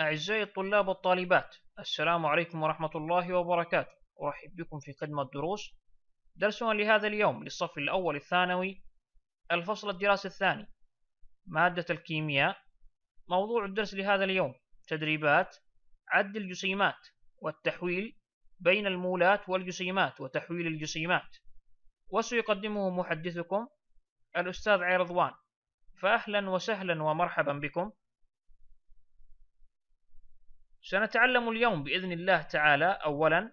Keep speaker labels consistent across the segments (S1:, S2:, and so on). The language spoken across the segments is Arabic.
S1: أعزائي الطلاب والطالبات السلام عليكم ورحمة الله وبركاته أرحب بكم في خدمة دروس درسنا لهذا اليوم للصف الأول الثانوي الفصل الدراسي الثاني مادة الكيمياء موضوع الدرس لهذا اليوم تدريبات عد الجسيمات والتحويل بين المولات والجسيمات وتحويل الجسيمات وسيقدمه محدثكم الأستاذ عيرضوان فأهلا وسهلا ومرحبا بكم سنتعلم اليوم بإذن الله تعالى أولا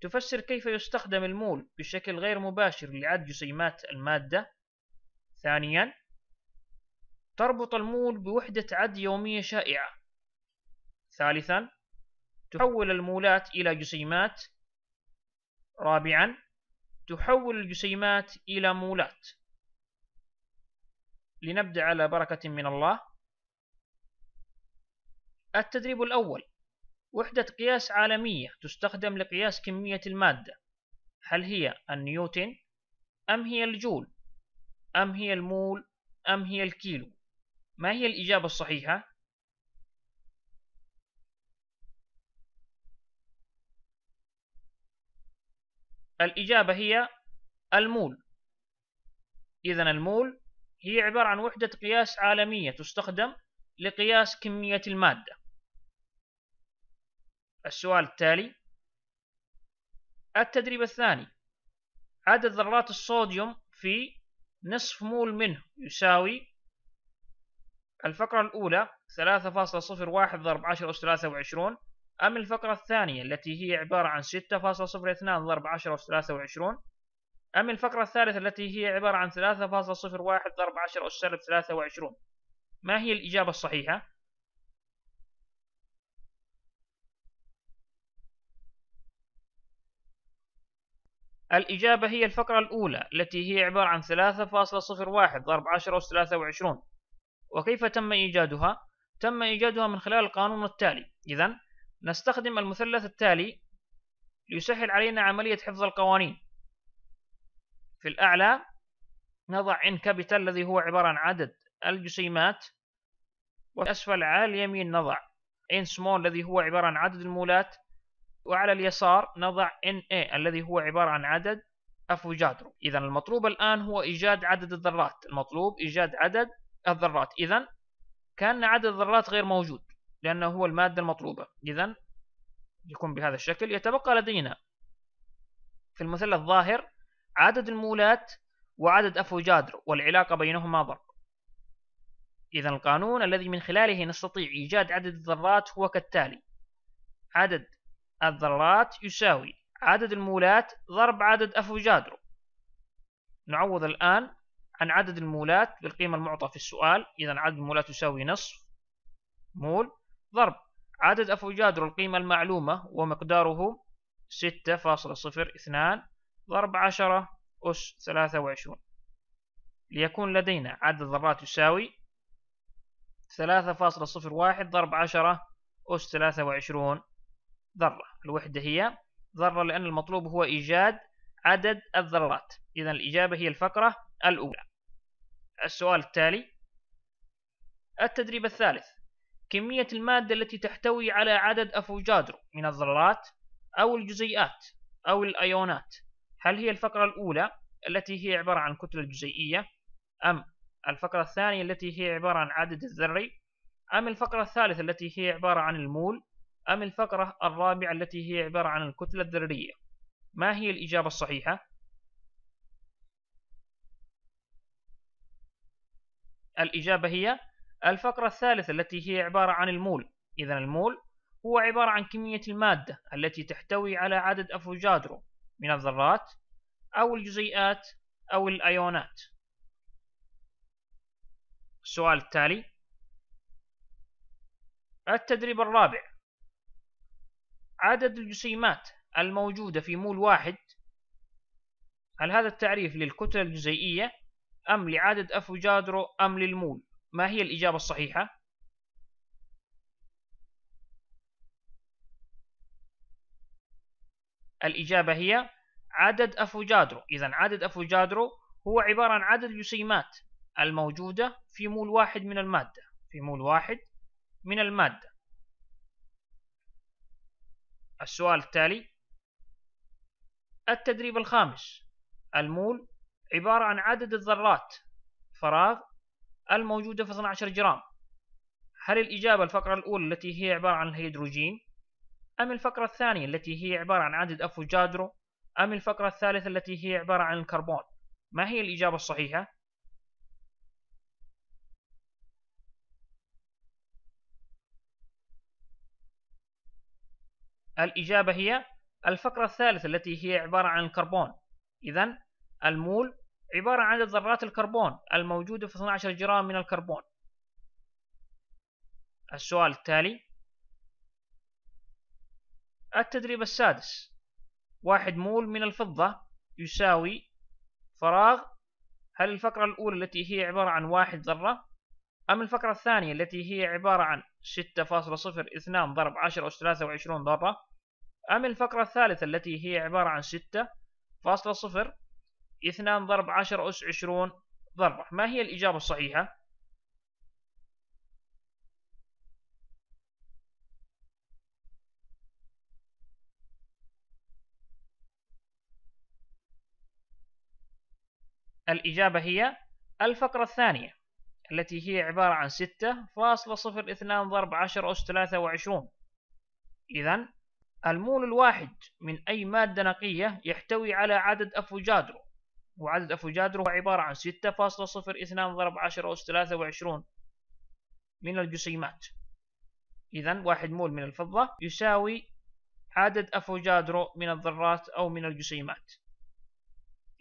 S1: تفسر كيف يستخدم المول بشكل غير مباشر لعد جسيمات المادة ثانيا تربط المول بوحدة عد يومية شائعة ثالثا تحول المولات إلى جسيمات رابعا تحول الجسيمات إلى مولات لنبدأ على بركة من الله التدريب الأول وحدة قياس عالمية تستخدم لقياس كمية المادة هل هي النيوتن أم هي الجول أم هي المول أم هي الكيلو ما هي الإجابة الصحيحة؟ الإجابة هي المول إذا المول هي عبارة عن وحدة قياس عالمية تستخدم لقياس كمية المادة السؤال التالي التدريب الثاني عدد ذرات الصوديوم في نصف مول منه يساوي الفقرة الأولى 3.01 ضرب 10 أس 23 أم الفقرة الثانية التي هي عبارة عن 6.02 ضرب 10 أس 23 أم الفقرة الثالثة التي هي عبارة عن 3.01 ضرب 10 أس 23 ما هي الإجابة الصحيحة؟ الإجابة هي الفقرة الأولى التي هي عبارة عن 3.01 ضرب 10 أس 23 وكيف تم إيجادها؟ تم إيجادها من خلال القانون التالي إذا نستخدم المثلث التالي ليسهل علينا عملية حفظ القوانين في الأعلى نضع إن كابيتال الذي هو عبارة عن عدد الجسيمات وفي أسفل على اليمين نضع إن سمول الذي هو عبارة عن عدد المولات وعلى اليسار نضع Na الذي هو عبارة عن عدد أفوجادرو إذا المطلوب الآن هو إيجاد عدد الذرات المطلوب إيجاد عدد الذرات إذا كان عدد الذرات غير موجود لأنه هو المادة المطلوبة إذا يكون بهذا الشكل يتبقى لدينا في المثلث الظاهر عدد المولات وعدد أفوجادرو والعلاقة بينهما ضرب إذا القانون الذي من خلاله نستطيع إيجاد عدد الذرات هو كالتالي عدد الذرات يساوي عدد المولات ضرب عدد أفوجادرو نعوض الآن عن عدد المولات بالقيمة المعطى في السؤال إذا عدد المولات يساوي نصف مول ضرب عدد أفوجادرو القيمة المعلومة ومقداره 6.02 ضرب 10 أس 23 ليكون لدينا عدد الذرات يساوي 3.01 ضرب 10 أس 23 ذرة الوحدة هي ذرة لأن المطلوب هو إيجاد عدد الذرات إذا الإجابة هي الفقرة الأولى السؤال التالي التدريب الثالث كمية المادة التي تحتوي على عدد أفوجادرو من الذرات أو الجزيئات أو الأيونات هل هي الفقرة الأولى التي هي عبارة عن كتلة جزيئية أم الفقرة الثانية التي هي عبارة عن عدد الذري أم الفقرة الثالثة التي هي عبارة عن المول أم الفقرة الرابعة التي هي عبارة عن الكتلة الذرية ما هي الإجابة الصحيحة؟ الإجابة هي الفقرة الثالثة التي هي عبارة عن المول إذا المول هو عبارة عن كمية المادة التي تحتوي على عدد أفوجادرو من الذرات أو الجزيئات أو الأيونات السؤال التالي التدريب الرابع عدد الجسيمات الموجودة في مول واحد هل هذا التعريف للكتلة الجزيئية أم لعدد أفوجادرو أم للمول ما هي الإجابة الصحيحة؟ الإجابة هي عدد أفوجادرو إذا عدد أفوجادرو هو عبارة عن عدد الجسيمات الموجودة في مول واحد من المادة في مول واحد من المادة السؤال التالي التدريب الخامس المول عبارة عن عدد الذرات فراغ الموجودة في 12 جرام هل الإجابة الفقرة الأولى التي هي عبارة عن الهيدروجين أم الفقرة الثانية التي هي عبارة عن عدد أفوجادرو أم الفقرة الثالثة التي هي عبارة عن الكربون ما هي الإجابة الصحيحة؟ الإجابة هي الفقرة الثالثة التي هي عبارة عن الكربون إذا المول عبارة عن عدد ذرات الكربون الموجودة في 12 جرام من الكربون السؤال التالي التدريب السادس واحد مول من الفضة يساوي فراغ هل الفقرة الأولى التي هي عبارة عن واحد ذرة أما الفقرة الثانية التي هي عبارة عن 6.02 ضرب 10 أس 23 ضربة أما الفقرة الثالثة التي هي عبارة عن 6.02 2 ضرب 10 أس 20 ضربة ما هي الإجابة الصحيحة؟ الإجابة هي الفقرة الثانية التي هي عبارة عن ستة فاصلة صفر اثنان ضرب عشر أس ثلاثة وعشرون إذا المول الواحد من أي مادة نقية يحتوي على عدد أفوجادرو وعدد أفوجادرو هو عبارة عن ستة فاصلة صفر اثنان ضرب عشر أس ثلاثة وعشرون من الجسيمات إذا واحد مول من الفضة يساوي عدد أفوجادرو من الذرات أو من الجسيمات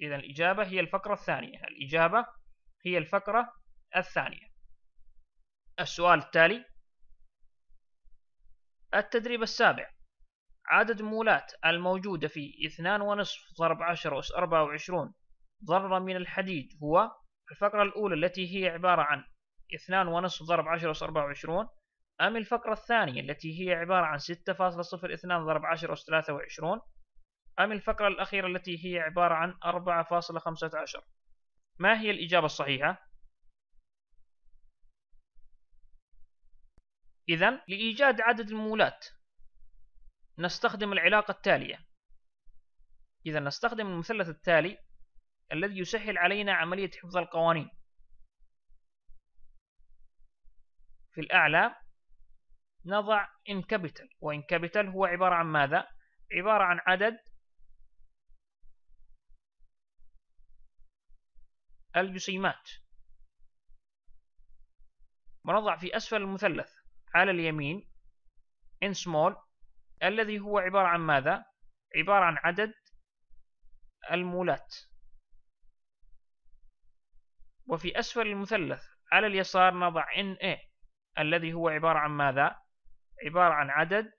S1: إذا الإجابة هي الفقرة الثانية الإجابة هي الفقرة الثانية السؤال التالي التدريب السابع عدد مولات الموجودة في اثنان ونصف ضرب عشرة أس أربعة وعشرون من الحديد هو الفقرة الأولى التي هي عبارة عن اثنان ونصف ضرب عشرة أس أربعة وعشرون أم الفقرة الثانية التي هي عبارة عن ستة فاصلة صفر اثنان ضرب عشرة أس ثلاثة وعشرون أم الفقرة الأخيرة التي هي عبارة عن أربعة فاصلة خمسة عشر ما هي الإجابة الصحيحة؟ إذا لإيجاد عدد المولات نستخدم العلاقة التالية إذا نستخدم المثلث التالي الذي يسهل علينا عملية حفظ القوانين في الأعلى نضع إن كابيتال وإن كابيتال هو عبارة عن ماذا؟ عبارة عن عدد الجسيمات ونضع في أسفل المثلث على اليمين in small الذي هو عبارة عن ماذا؟ عبارة عن عدد المولات وفي أسفل المثلث على اليسار نضع NA الذي هو عبارة عن ماذا؟ عبارة عن عدد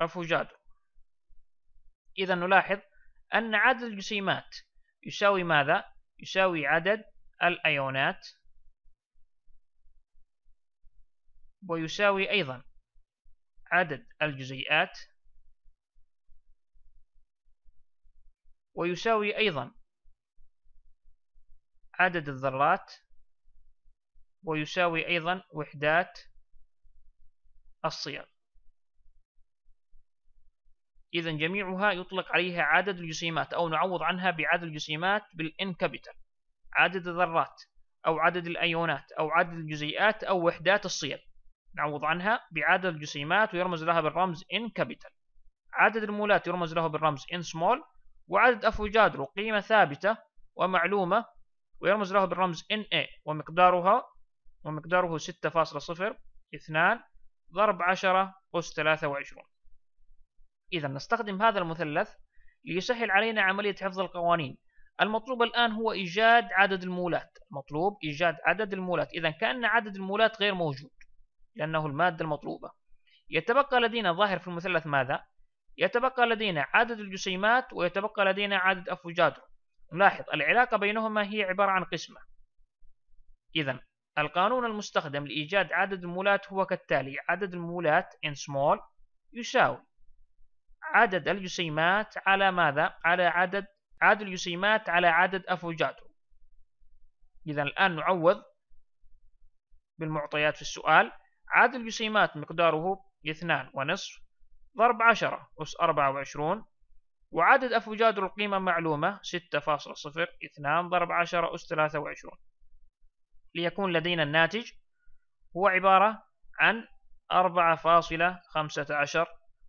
S1: أفوجادو إذا نلاحظ أن عدد الجسيمات يساوي ماذا؟ يساوي عدد الأيونات ويساوي أيضا عدد الجزيئات ويساوي أيضا عدد الذرات ويساوي أيضا وحدات الصيغ إذا جميعها يطلق عليها عدد الجسيمات أو نعوض عنها بعدد الجسيمات بالإن كابيتال عدد الذرات أو عدد الأيونات أو عدد الجزيئات أو وحدات الصيغ نعوض عنها بعدد الجسيمات ويرمز لها بالرمز ان كابيتال عدد المولات يرمز له بالرمز ان سمول وعدد افوجادرو قيمة ثابتة ومعلومة ويرمز له بالرمز ان اي ومقدارها ومقداره 6.02 ضرب 10 أس 23 إذا نستخدم هذا المثلث ليسهل علينا عملية حفظ القوانين المطلوب الآن هو إيجاد عدد المولات المطلوب إيجاد عدد المولات إذا كأن عدد المولات غير موجود لأنه المادة المطلوبة يتبقى لدينا ظاهر في المثلث ماذا؟ يتبقى لدينا عدد الجسيمات ويتبقى لدينا عدد أفوجادرو نلاحظ العلاقة بينهما هي عبارة عن قسمة إذا القانون المستخدم لإيجاد عدد المولات هو كالتالي عدد المولات in small يساوي عدد الجسيمات على ماذا؟ على عدد عدد الجسيمات على عدد أفوجادرو إذا الآن نعوض بالمعطيات في السؤال عدد الجسيمات مقداره اثنان ونصف ضرب عشرة أس أربعة وعشرون وعدد أفوجادر القيمة معلومة ستة فاصلة صفر اثنان ضرب عشرة أس ثلاثة وعشرون ليكون لدينا الناتج هو عبارة عن أربعة فاصلة خمسة عشر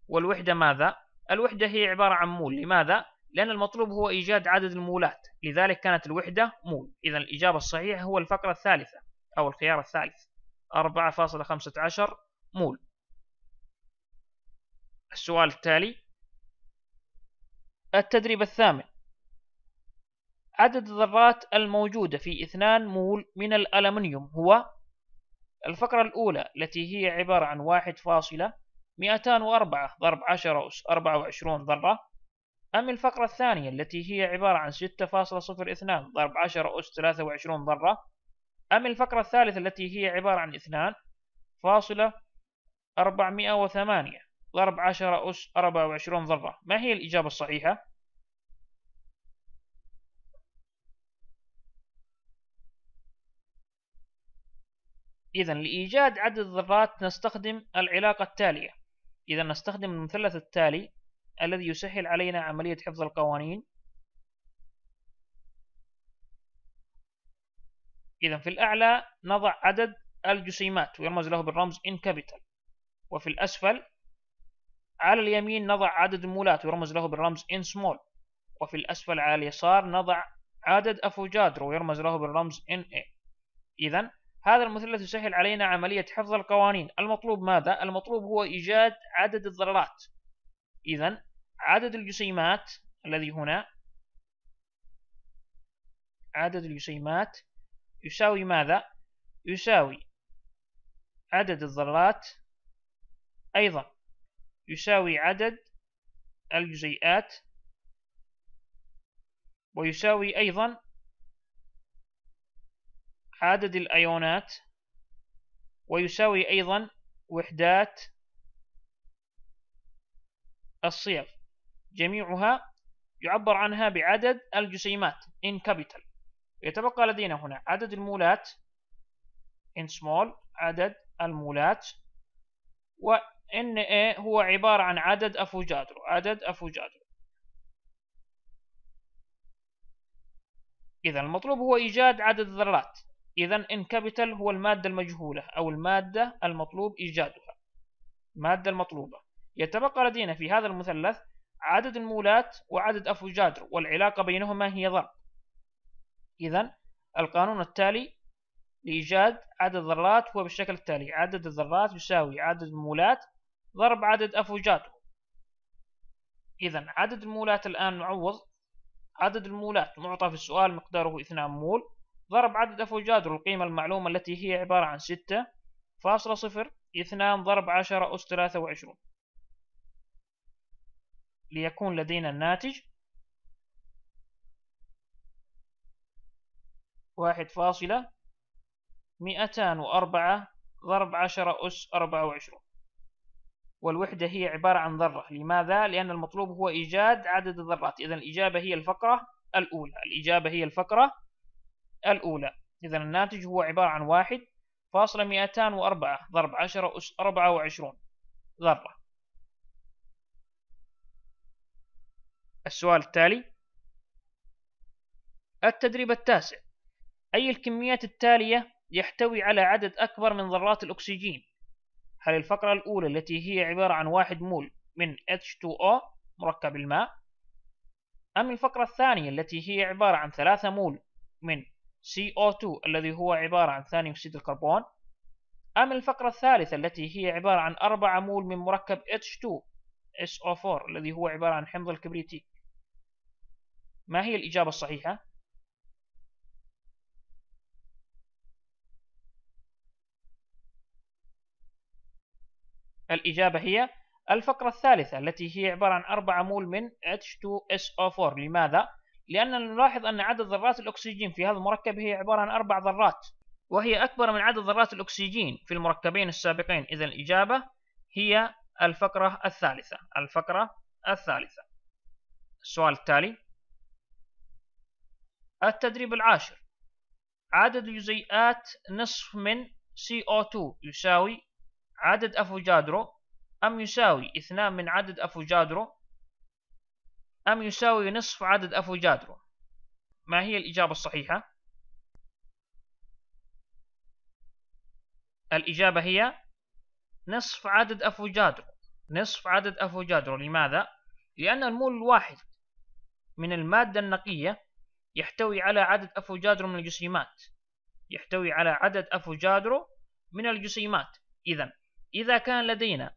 S1: والوحدة ماذا؟ الوحدة هي عبارة عن مول لماذا؟ لأن المطلوب هو إيجاد عدد المولات لذلك كانت الوحدة مول إذا الإجابة الصحيحة هو الفقرة الثالثة أو الخيار الثالث 4.15 مول السؤال التالي التدريب الثامن عدد الذرات الموجودة في 2 مول من الألمنيوم هو الفقرة الأولى التي هي عبارة عن 1.204 ضرب 10 أس 24 ذرة أم الفقرة الثانية التي هي عبارة عن 6.02 ضرب 10 أس 23 ذرة أما الفقرة الثالثة التي هي عبارة عن اثنان فاصلة وثمانية ضرب عشرة أس أربعة وعشرون ذرة ما هي الإجابة الصحيحة؟ إذا لإيجاد عدد الذرات نستخدم العلاقة التالية إذا نستخدم المثلث التالي الذي يسهل علينا عملية حفظ القوانين إذا في الأعلى نضع عدد الجسيمات ويرمز له بالرمز in capital وفي الأسفل على اليمين نضع عدد المولات ويرمز له بالرمز in small وفي الأسفل على اليسار نضع عدد أفوجادرو ويرمز له بالرمز إي إذا هذا المثلث يسهل علينا عملية حفظ القوانين المطلوب ماذا؟ المطلوب هو إيجاد عدد الذرات إذا عدد الجسيمات الذي هنا عدد الجسيمات يساوي ماذا يساوي عدد الذرات أيضا يساوي عدد الجزيئات ويساوي أيضا عدد الأيونات ويساوي أيضا وحدات الصيغ جميعها يعبر عنها بعدد الجسيمات in capital يتبقى لدينا هنا عدد المولات in small عدد المولات و NA هو عبارة عن عدد أفوجادرو عدد أفوجادرو إذا المطلوب هو إيجاد عدد الذرات إذا إن كابيتال هو المادة المجهولة أو المادة المطلوب إيجادها المادة المطلوبة يتبقى لدينا في هذا المثلث عدد المولات وعدد أفوجادرو والعلاقة بينهما هي ضرب إذا القانون التالي لإيجاد عدد الذرات هو بالشكل التالي عدد الذرات يساوي عدد المولات ضرب عدد أفوجاته إذا عدد المولات الآن نعوض عدد المولات معطى في السؤال مقداره 2 مول ضرب عدد أفوجادرو القيمة المعلومة التي هي عبارة عن ستة فاصلة صفر اثنان ضرب عشرة أس ثلاثة وعشرون ليكون لدينا الناتج واحد فاصلة مئتان وأربعة ضرب عشرة أس أربعة وعشرون والوحدة هي عبارة عن ذرة لماذا؟ لأن المطلوب هو إيجاد عدد الذرات إذا الإجابة هي الفقرة الأولى الإجابة هي الفقرة الأولى إذا الناتج هو عبارة عن واحد فاصلة مئتان وأربعة ضرب عشرة أس أربعة وعشرون ذرة السؤال التالي التدريب التاسع أي الكميات التالية يحتوي على عدد أكبر من ذرات الأكسجين هل الفقرة الأولى التي هي عبارة عن واحد مول من H2O مركب الماء أم الفقرة الثانية التي هي عبارة عن ثلاثة مول من CO2 الذي هو عبارة عن ثاني أكسيد الكربون أم الفقرة الثالثة التي هي عبارة عن أربعة مول من مركب H2SO4 الذي هو عبارة عن حمض الكبريتي؟ ما هي الإجابة الصحيحة؟ الإجابة هي الفقرة الثالثة التي هي عبارة عن 4 مول من H2SO4 لماذا؟ لأننا نلاحظ أن عدد ذرات الأكسجين في هذا المركب هي عبارة عن أربع ذرات وهي أكبر من عدد ذرات الأكسجين في المركبين السابقين إذا الإجابة هي الفقرة الثالثة الفقرة الثالثة السؤال التالي التدريب العاشر عدد جزيئات نصف من CO2 يساوي عدد أفوجادرو أم يساوي اثنان من عدد أفوجادرو أم يساوي نصف عدد أفوجادرو ما هي الإجابة الصحيحة؟ الإجابة هي نصف عدد أفوجادرو نصف عدد أفوجادرو لماذا؟ لأن المول الواحد من المادة النقية يحتوي على عدد أفوجادرو من الجسيمات يحتوي على عدد أفوجادرو من الجسيمات إذا إذا كان لدينا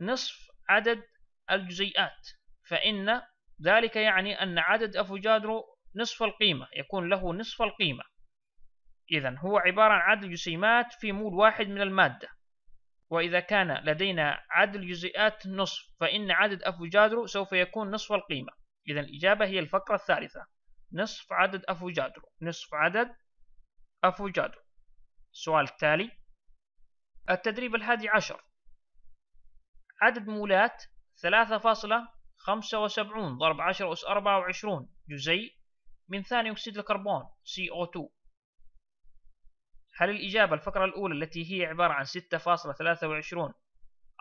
S1: نصف عدد الجزيئات فإن ذلك يعني أن عدد أفوجادرو نصف القيمة يكون له نصف القيمة إذا هو عبارة عن عدد الجسيمات في مول واحد من المادة وإذا كان لدينا عدد الجزيئات نصف فإن عدد أفوجادرو سوف يكون نصف القيمة إذا الإجابة هي الفقرة الثالثة نصف عدد أفوجادرو نصف عدد أفوجادرو السؤال التالي التدريب الحادي عشر عدد مولات 3.75 ضرب 10 أس 24 جزيء من ثاني أكسيد الكربون CO2 هل الإجابة الفقرة الأولى التي هي عبارة عن 6.23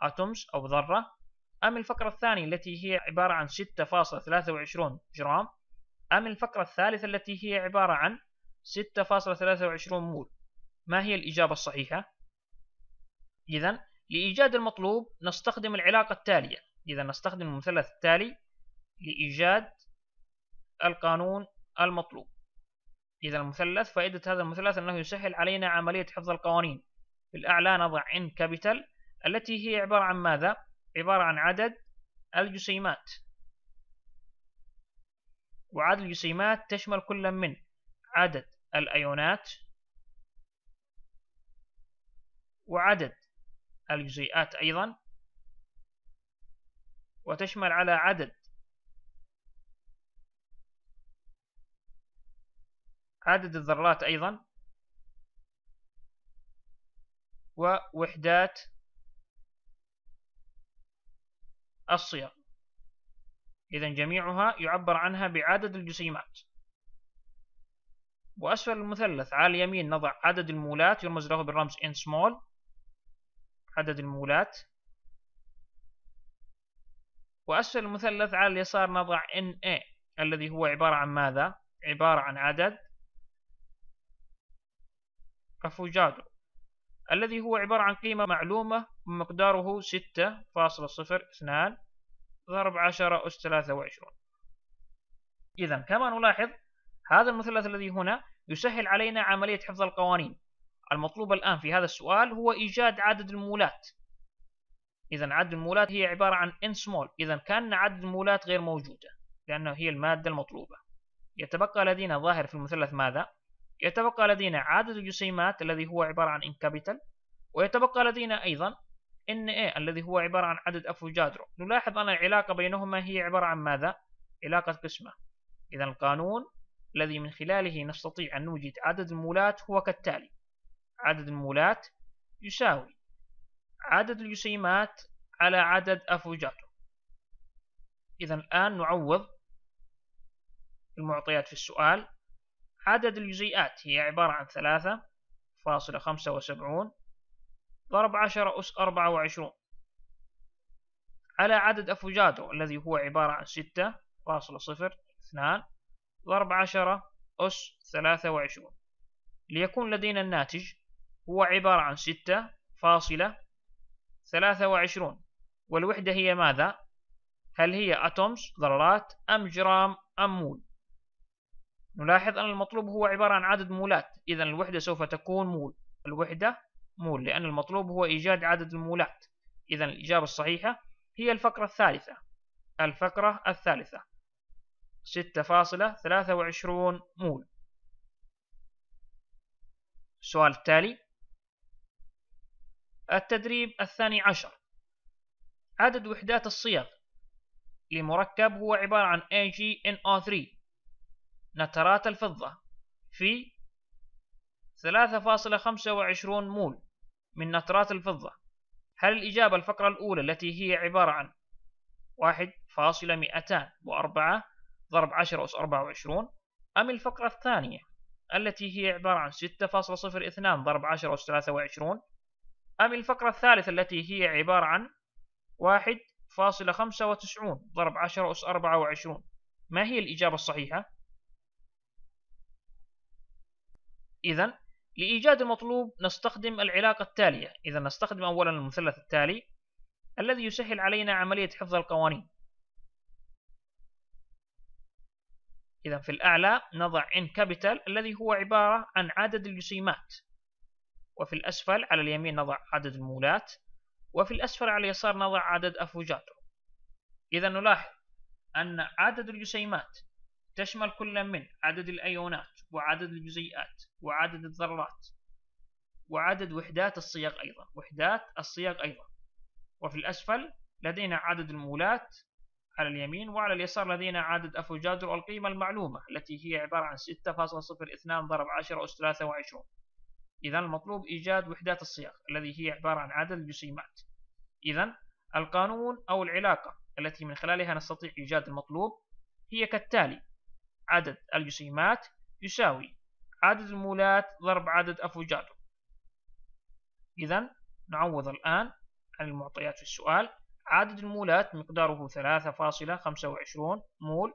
S1: أتومز أو ذرة أم الفقرة الثانية التي هي عبارة عن 6.23 جرام أم الفقرة الثالثة التي هي عبارة عن 6.23 مول ما هي الإجابة الصحيحة؟ إذا لإيجاد المطلوب نستخدم العلاقة التالية إذا نستخدم المثلث التالي لإيجاد القانون المطلوب إذا المثلث فائدة هذا المثلث أنه يسهل علينا عملية حفظ القوانين في الأعلى نضع إن كابيتال التي هي عبارة عن ماذا؟ عبارة عن عدد الجسيمات وعدد الجسيمات تشمل كل من عدد الأيونات وعدد الجزيئات أيضا وتشمل على عدد عدد الذرات أيضا ووحدات الصيغ إذا جميعها يعبر عنها بعدد الجسيمات وأسفل المثلث على اليمين نضع عدد المولات يرمز له بالرمز n small عدد المولات وأسفل المثلث على اليسار نضع NA إيه، الذي هو عبارة عن ماذا؟ عبارة عن عدد أفوجادو الذي هو عبارة عن قيمة معلومة مقداره 6.02 ضرب 10 أس 23 إذا كما نلاحظ هذا المثلث الذي هنا يسهل علينا عملية حفظ القوانين المطلوب الآن في هذا السؤال هو إيجاد عدد المولات إذا عدد المولات هي عبارة عن n small إذا كان عدد المولات غير موجودة لأنه هي المادة المطلوبة يتبقى لدينا ظاهر في المثلث ماذا؟ يتبقى لدينا عدد الجسيمات الذي هو عبارة عن n capital ويتبقى لدينا أيضا Na الذي هو عبارة عن عدد أفوجادرو نلاحظ أن العلاقة بينهما هي عبارة عن ماذا؟ علاقة قسمة إذا القانون الذي من خلاله نستطيع أن نوجد عدد المولات هو كالتالي عدد المولات يساوي عدد الجسيمات على عدد أفوجاتو إذا الآن نعوض المعطيات في السؤال عدد الجزيئات هي عبارة عن ثلاثة فاصلة خمسة وسبعون ضرب عشرة أس أربعة وعشرون على عدد أفوجادو الذي هو عبارة عن ستة فاصلة صفر اثنان ضرب عشرة أس ثلاثة وعشرون ليكون لدينا الناتج هو عبارة عن ستة فاصلة ثلاثة وعشرون والوحدة هي ماذا؟ هل هي أتومز ذرات أم جرام أم مول؟ نلاحظ أن المطلوب هو عبارة عن عدد مولات إذا الوحدة سوف تكون مول الوحدة مول لأن المطلوب هو إيجاد عدد المولات إذا الإجابة الصحيحة هي الفقرة الثالثة الفقرة الثالثة 6.23 مول السؤال التالي التدريب الثاني عشر عدد وحدات الصيغ لمركب هو عبارة عن AgNO3 نترات الفضة في 3.25 مول من نترات الفضة هل الإجابة الفقرة الأولى التي هي عبارة عن 1.204 ضرب 10 أس 24 أم الفقرة الثانية التي هي عبارة عن 6.02 ضرب 10 أس 23 أم الفقرة الثالثة التي هي عبارة عن واحد فاصلة خمسة وتسعون ضرب عشرة أس أربعة وعشرون ما هي الإجابة الصحيحة؟ إذا لإيجاد المطلوب نستخدم العلاقة التالية إذا نستخدم أولا المثلث التالي الذي يسهل علينا عملية حفظ القوانين إذا في الأعلى نضع n كابيتال الذي هو عبارة عن عدد الجسيمات وفي الأسفل على اليمين نضع عدد المولات وفي الأسفل على اليسار نضع عدد أفوجاترو إذا نلاحظ أن عدد الجسيمات تشمل كل من عدد الأيونات وعدد الجزيئات وعدد الذرات وعدد وحدات الصيغ أيضا وحدات الصيغ أيضا وفي الأسفل لدينا عدد المولات على اليمين وعلى اليسار لدينا عدد أفوجادرو القيمة المعلومة التي هي عبارة عن 6.02 ضرب 10 أس 23 إذا المطلوب إيجاد وحدات الصيغ الذي هي عبارة عن عدد الجسيمات إذا القانون أو العلاقة التي من خلالها نستطيع إيجاد المطلوب هي كالتالي عدد الجسيمات يساوي عدد المولات ضرب عدد أفوجادو إذا نعوض الآن عن المعطيات في السؤال عدد المولات مقداره 3.25 مول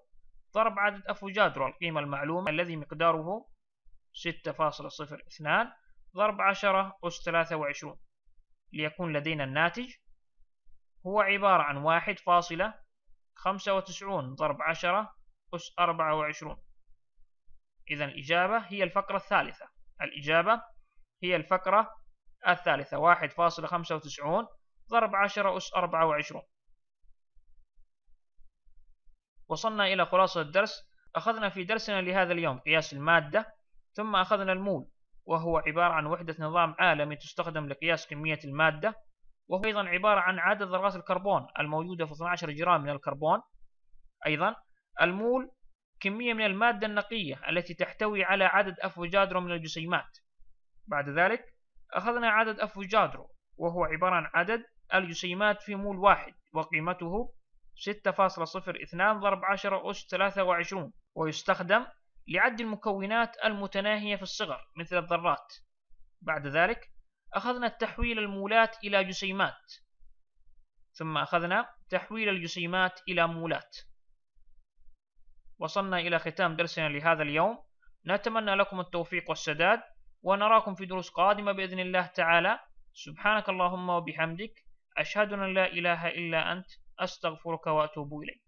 S1: ضرب عدد أفوجادرو القيمة المعلومة الذي مقداره 6.02 ضرب عشرة أس ثلاثة وعشرون ليكون لدينا الناتج هو عبارة عن واحد فاصلة خمسة وتسعون ضرب عشرة أس أربعة وعشرون إذا الإجابة هي الفقرة الثالثة الإجابة هي الفقرة الثالثة واحد فاصلة خمسة وتسعون ضرب عشرة أس أربعة وعشرون وصلنا إلى خلاصة الدرس أخذنا في درسنا لهذا اليوم قياس المادة ثم أخذنا المول وهو عبارة عن وحدة نظام عالمي تستخدم لقياس كمية المادة وهو أيضا عبارة عن عدد ذرات الكربون الموجودة في 12 جرام من الكربون أيضا المول كمية من المادة النقية التي تحتوي على عدد أفوجادرو من الجسيمات بعد ذلك أخذنا عدد أفوجادرو وهو عبارة عن عدد الجسيمات في مول واحد وقيمته 6.02 ضرب 10 أس 23 ويستخدم لعد المكونات المتناهية في الصغر مثل الذرات بعد ذلك أخذنا تحويل المولات إلى جسيمات ثم أخذنا تحويل الجسيمات إلى مولات وصلنا إلى ختام درسنا لهذا اليوم نتمنى لكم التوفيق والسداد ونراكم في دروس قادمة بإذن الله تعالى سبحانك اللهم وبحمدك أشهد أن لا إله إلا أنت أستغفرك وأتوب إليك